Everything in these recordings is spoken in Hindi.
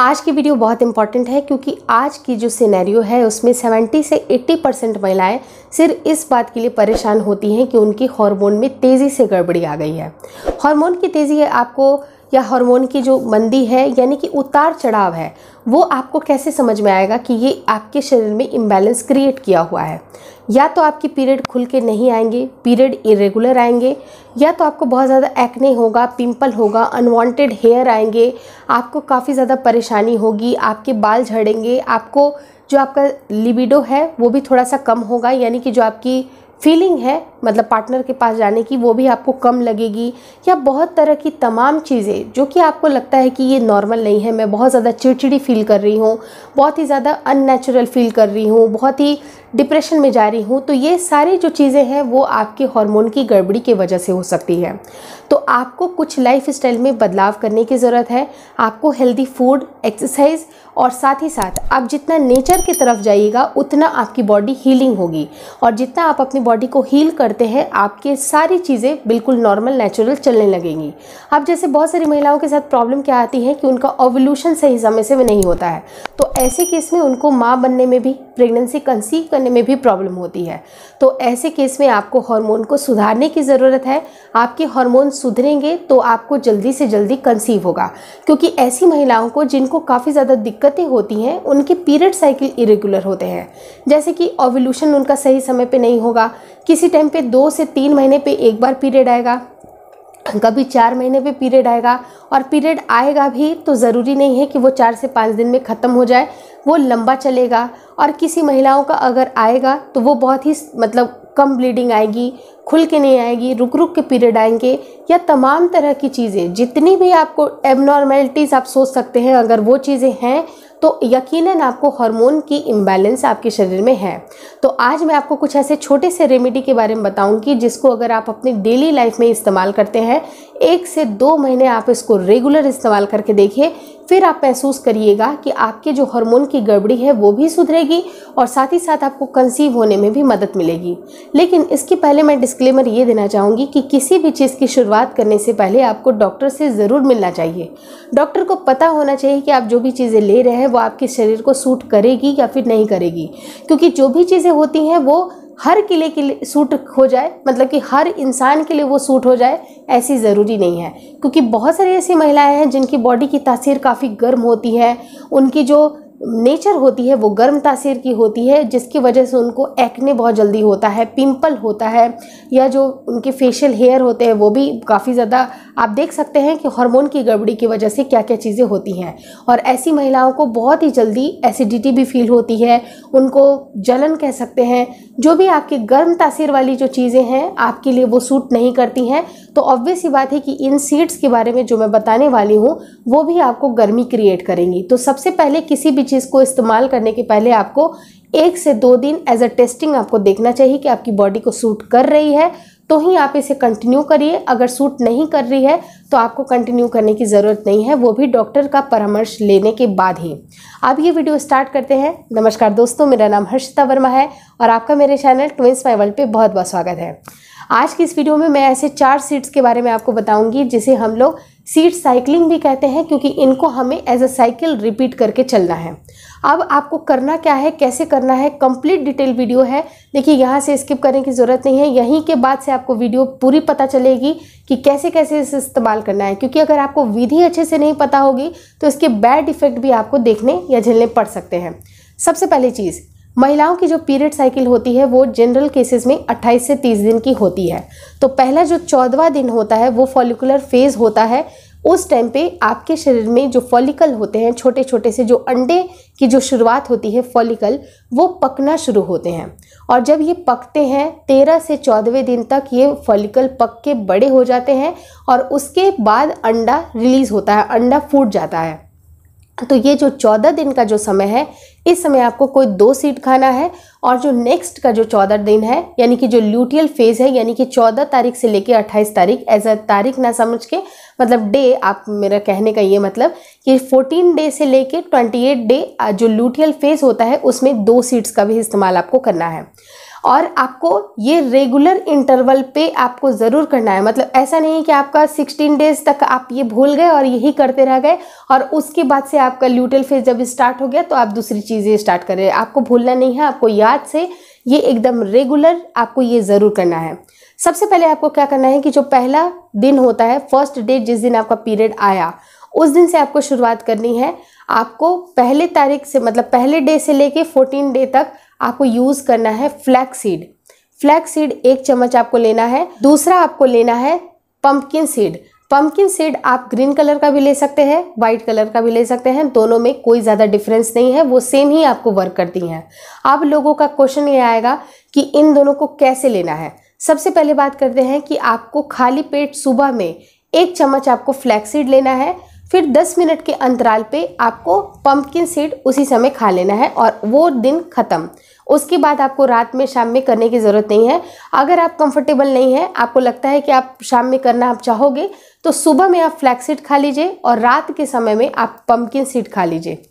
आज की वीडियो बहुत इंपॉर्टेंट है क्योंकि आज की जो सिनेरियो है उसमें 70 से 80 परसेंट महिलाएँ सिर्फ इस बात के लिए परेशान होती हैं कि उनकी हार्मोन में तेज़ी से गड़बड़ी आ गई है हार्मोन की तेज़ी आपको या हार्मोन की जो मंदी है यानी कि उतार चढ़ाव है वो आपको कैसे समझ में आएगा कि ये आपके शरीर में इम्बैलेंस क्रिएट किया हुआ है या तो आपकी पीरियड खुल के नहीं आएंगे पीरियड इरेगुलर आएंगे या तो आपको बहुत ज़्यादा एक्ने होगा पिंपल होगा अनवांटेड हेयर आएंगे आपको काफ़ी ज़्यादा परेशानी होगी आपके बाल झड़ेंगे आपको जो आपका लिबिडो है वो भी थोड़ा सा कम होगा यानी कि जो आपकी फीलिंग है मतलब पार्टनर के पास जाने की वो भी आपको कम लगेगी या बहुत तरह की तमाम चीज़ें जो कि आपको लगता है कि ये नॉर्मल नहीं है मैं बहुत ज़्यादा चिड़चिड़ी फील कर रही हूँ बहुत ही ज़्यादा अननेचुरल फील कर रही हूँ बहुत ही डिप्रेशन में जा रही हूँ तो ये सारी जो चीज़ें हैं वो आपके हॉर्मोन की गड़बड़ी की वजह से हो सकती है तो आपको कुछ लाइफ स्टाइल में बदलाव करने की ज़रूरत है आपको हेल्दी फूड एक्सरसाइज और साथ ही साथ आप जितना नेचर की तरफ जाइएगा उतना आपकी बॉडी हीलिंग होगी और जितना आप अपनी बॉडी बॉडी को हील करते हैं आपके सारी चीज़ें बिल्कुल नॉर्मल नेचुरल चलने लगेंगी अब जैसे बहुत सारी महिलाओं के साथ प्रॉब्लम क्या आती है कि उनका ओवल्यूशन सही समय से नहीं होता है तो ऐसे केस में उनको माँ बनने में भी प्रेगनेंसी कंसीव करने में भी प्रॉब्लम होती है तो ऐसे केस में आपको हार्मोन को सुधारने की ज़रूरत है आपके हार्मोन सुधरेंगे तो आपको जल्दी से जल्दी कंसीव होगा क्योंकि ऐसी महिलाओं को जिनको काफ़ी ज़्यादा दिक्कतें होती हैं उनके पीरियड साइकिल इरेगुलर होते हैं जैसे कि ओवल्यूशन उनका सही समय पर नहीं होगा किसी टाइम पर दो से तीन महीने पर एक बार पीरियड आएगा कभी चार महीने पे पीरियड आएगा और पीरियड आएगा भी तो ज़रूरी नहीं है कि वो चार से पाँच दिन में ख़त्म हो जाए वो लंबा चलेगा और किसी महिलाओं का अगर आएगा तो वो बहुत ही मतलब कम ब्लीडिंग आएगी खुल के नहीं आएगी रुक रुक के पीरियड आएंगे या तमाम तरह की चीज़ें जितनी भी आपको एबनॉर्मेलिटीज़ आप सोच सकते हैं अगर वो चीज़ें हैं तो यकीनन आपको हार्मोन की इम्बैलेंस आपके शरीर में है तो आज मैं आपको कुछ ऐसे छोटे से रेमेडी के बारे में बताऊंगी जिसको अगर आप अपनी डेली लाइफ में इस्तेमाल करते हैं एक से दो महीने आप इसको रेगुलर इस्तेमाल करके देखिए फिर आप महसूस करिएगा कि आपके जो हार्मोन की गड़बड़ी है वो भी सुधरेगी और साथ ही साथ आपको कंसीव होने में भी मदद मिलेगी लेकिन इसके पहले मैं डिस्क्लेमर ये देना चाहूँगी कि किसी भी चीज़ की शुरुआत करने से पहले आपको डॉक्टर से ज़रूर मिलना चाहिए डॉक्टर को पता होना चाहिए कि आप जो भी चीज़ें ले रहे हैं वो आपके शरीर को सूट करेगी या फिर नहीं करेगी क्योंकि जो भी चीज़ें होती हैं वो हर किले के लिए सूट हो जाए मतलब कि हर इंसान के लिए वो सूट हो जाए ऐसी ज़रूरी नहीं है क्योंकि बहुत सारी ऐसी महिलाएं हैं जिनकी बॉडी की तासीर काफ़ी गर्म होती है उनकी जो नेचर होती है वो गर्म तासीर की होती है जिसकी वजह से उनको एक्ने बहुत जल्दी होता है पिंपल होता है या जो उनके फेशियल हेयर होते हैं वो भी काफ़ी ज़्यादा आप देख सकते हैं कि हार्मोन की गड़बड़ी की वजह से क्या क्या चीज़ें होती हैं और ऐसी महिलाओं को बहुत ही जल्दी एसिडिटी भी फील होती है उनको जलन कह सकते हैं जो भी आपकी गर्म तासीर वाली जो चीज़ें हैं आपके लिए वो सूट नहीं करती हैं तो ऑब्वियस ही बात है कि इन सीड्स के बारे में जो मैं बताने वाली हूँ वो भी आपको गर्मी क्रिएट करेंगी तो सबसे पहले किसी भी चीज़ को इस्तेमाल करने के पहले आपको एक से दो दिन एज अ टेस्टिंग आपको देखना चाहिए कि आपकी बॉडी को सूट कर रही है तो ही आप इसे कंटिन्यू करिए अगर सूट नहीं कर रही है तो आपको कंटिन्यू करने की ज़रूरत नहीं है वो भी डॉक्टर का परामर्श लेने के बाद ही आप ये वीडियो स्टार्ट करते हैं नमस्कार दोस्तों मेरा नाम हर्षिता वर्मा है और आपका मेरे चैनल ट्विंस माई वर्ल्ड पर बहुत बहुत स्वागत है आज की इस वीडियो में मैं ऐसे चार सीड्स के बारे में आपको बताऊंगी जिसे हम लोग सीट साइकिलिंग भी कहते हैं क्योंकि इनको हमें एज अ साइकिल रिपीट करके चलना है अब आपको करना क्या है कैसे करना है कंप्लीट डिटेल वीडियो है देखिए यहाँ से स्किप करने की ज़रूरत नहीं है यहीं के बाद से आपको वीडियो पूरी पता चलेगी कि कैसे कैसे इसे इस्तेमाल करना है क्योंकि अगर आपको विधि अच्छे से नहीं पता होगी तो इसके बैड इफेक्ट भी आपको देखने या झेलने पड़ सकते हैं सबसे पहली चीज़ महिलाओं की जो पीरियड साइकिल होती है वो जनरल केसेस में 28 से 30 दिन की होती है तो पहला जो चौदवा दिन होता है वो फॉलिकुलर फेज होता है उस टाइम पे आपके शरीर में जो फॉलिकल होते हैं छोटे छोटे से जो अंडे की जो शुरुआत होती है फॉलिकल वो पकना शुरू होते हैं और जब ये पकते हैं तेरह से चौदहवें दिन तक ये फॉलिकल पक के बड़े हो जाते हैं और उसके बाद अंडा रिलीज़ होता है अंडा फूट जाता है तो ये जो चौदह दिन का जो समय है इस समय आपको कोई दो सीट खाना है और जो नेक्स्ट का जो चौदह दिन है यानी कि जो ल्यूटियल फेज़ है यानी कि चौदह तारीख से लेकर अट्ठाईस तारीख एज अ तारीख ना समझ के मतलब डे आप मेरा कहने का ये मतलब कि फोर्टीन डे से लेकर ट्वेंटी एट डे जो ल्यूटियल फेज़ होता है उसमें दो सीट्स का भी इस्तेमाल आपको करना है और आपको ये रेगुलर इंटरवल पे आपको ज़रूर करना है मतलब ऐसा नहीं कि आपका 16 डेज तक आप ये भूल गए और यही करते रह गए और उसके बाद से आपका ल्यूटल फेज जब स्टार्ट हो गया तो आप दूसरी चीज़ें स्टार्ट करें आपको भूलना नहीं है आपको याद से ये एकदम रेगुलर आपको ये ज़रूर करना है सबसे पहले आपको क्या करना है कि जो पहला दिन होता है फर्स्ट डे जिस दिन आपका पीरियड आया उस दिन से आपको शुरुआत करनी है आपको पहले तारीख से मतलब पहले डे से लेके 14 डे तक आपको यूज़ करना है फ्लैक्स सीड फ्लैक्स सीड एक चम्मच आपको लेना है दूसरा आपको लेना है पम्पकिन सीड पम्पकिन सीड आप ग्रीन कलर का भी ले सकते हैं वाइट कलर का भी ले सकते हैं दोनों में कोई ज़्यादा डिफरेंस नहीं है वो सेम ही आपको वर्क करती हैं आप लोगों का क्वेश्चन ये आएगा कि इन दोनों को कैसे लेना है सबसे पहले बात करते हैं कि आपको खाली पेट सुबह में एक चम्मच आपको फ्लैक्सीड लेना है फिर 10 मिनट के अंतराल पे आपको पम्पकिन सीड उसी समय खा लेना है और वो दिन ख़त्म उसके बाद आपको रात में शाम में करने की ज़रूरत नहीं है अगर आप कंफर्टेबल नहीं हैं आपको लगता है कि आप शाम में करना आप चाहोगे तो सुबह में आप फ्लैक्सीड खा लीजिए और रात के समय में आप पम्पकिन सीड खा लीजिए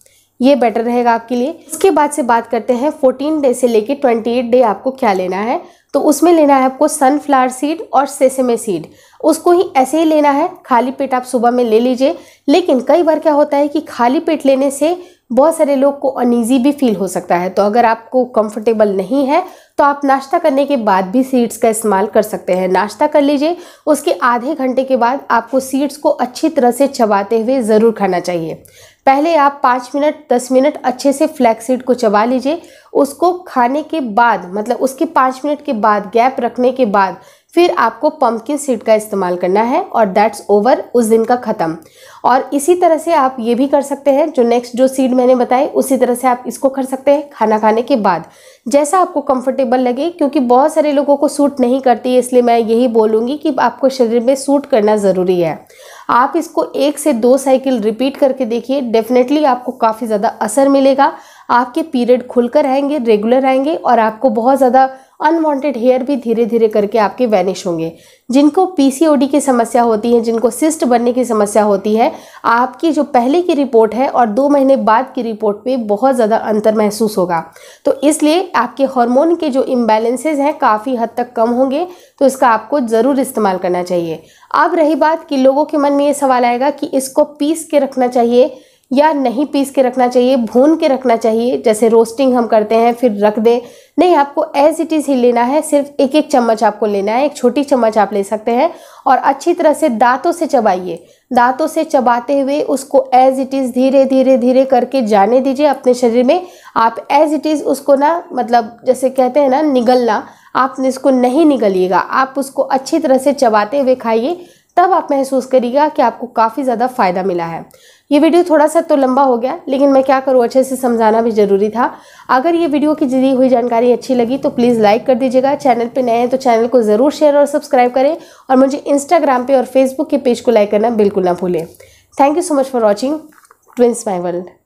ये बेटर रहेगा आपके लिए इसके बाद से बात करते हैं फोर्टीन डे से लेकर ट्वेंटी एट डे आपको क्या लेना है तो उसमें लेना है आपको सनफ्लावर सीड और सेसेमे सीड उसको ही ऐसे ही लेना है खाली पेट आप सुबह में ले लीजिए लेकिन कई बार क्या होता है कि खाली पेट लेने से बहुत सारे लोग को अनईजी भी फील हो सकता है तो अगर आपको कंफर्टेबल नहीं है तो आप नाश्ता करने के बाद भी सीड्स का इस्तेमाल कर सकते हैं नाश्ता कर लीजिए उसके आधे घंटे के बाद आपको सीड्स को अच्छी तरह से चबाते हुए ज़रूर खाना चाहिए पहले आप पाँच मिनट दस मिनट अच्छे से सीड को चबा लीजिए उसको खाने के बाद मतलब उसके पाँच मिनट के बाद गैप रखने के बाद फिर आपको पम्पकिन सीड का इस्तेमाल करना है और दैट्स ओवर उस दिन का ख़त्म और इसी तरह से आप ये भी कर सकते हैं जो नेक्स्ट जो सीड मैंने बताई उसी तरह से आप इसको कर सकते हैं खाना खाने के बाद जैसा आपको कंफर्टेबल लगे क्योंकि बहुत सारे लोगों को सूट नहीं करती इसलिए मैं यही बोलूँगी कि आपको शरीर में सूट करना ज़रूरी है आप इसको एक से दो साइकिल रिपीट करके देखिए डेफिनेटली आपको काफ़ी ज़्यादा असर मिलेगा आपके पीरियड खुलकर आएंगे रेगुलर आएंगे और आपको बहुत ज़्यादा अनवांटेड हेयर भी धीरे धीरे करके आपके वैनिश होंगे जिनको पीसीओडी की समस्या होती है जिनको सिस्ट बनने की समस्या होती है आपकी जो पहले की रिपोर्ट है और दो महीने बाद की रिपोर्ट पे बहुत ज़्यादा अंतर महसूस होगा तो इसलिए आपके हार्मोन के जो इम्बैलेंसेज हैं काफ़ी हद तक कम होंगे तो इसका आपको ज़रूर इस्तेमाल करना चाहिए अब रही बात कि लोगों के मन में ये सवाल आएगा कि इसको पीस के रखना चाहिए या नहीं पीस के रखना चाहिए भून के रखना चाहिए जैसे रोस्टिंग हम करते हैं फिर रख दें नहीं आपको एज इट इज़ ही लेना है सिर्फ एक एक चम्मच आपको लेना है एक छोटी चम्मच आप ले सकते हैं और अच्छी तरह से दांतों से चबाइए दांतों से चबाते हुए उसको एज इट इज़ धीरे धीरे धीरे करके जाने दीजिए अपने शरीर में आप एज इट इज़ उसको ना मतलब जैसे कहते हैं ना निगलना आप इसको नहीं निगलिएगा आप उसको अच्छी तरह से चबाते हुए खाइए तब आप महसूस करिएगा कि आपको काफ़ी ज़्यादा फ़ायदा मिला है ये वीडियो थोड़ा सा तो लंबा हो गया लेकिन मैं क्या करूँ अच्छे से समझाना भी ज़रूरी था अगर ये वीडियो की दी हुई जानकारी अच्छी लगी तो प्लीज़ लाइक कर दीजिएगा चैनल पर नए हैं तो चैनल को ज़रूर शेयर और सब्सक्राइब करें और मुझे इंस्टाग्राम पर और फेसबुक के पेज को लाइक करना बिल्कुल ना भूलें thank you so much for watching twins my world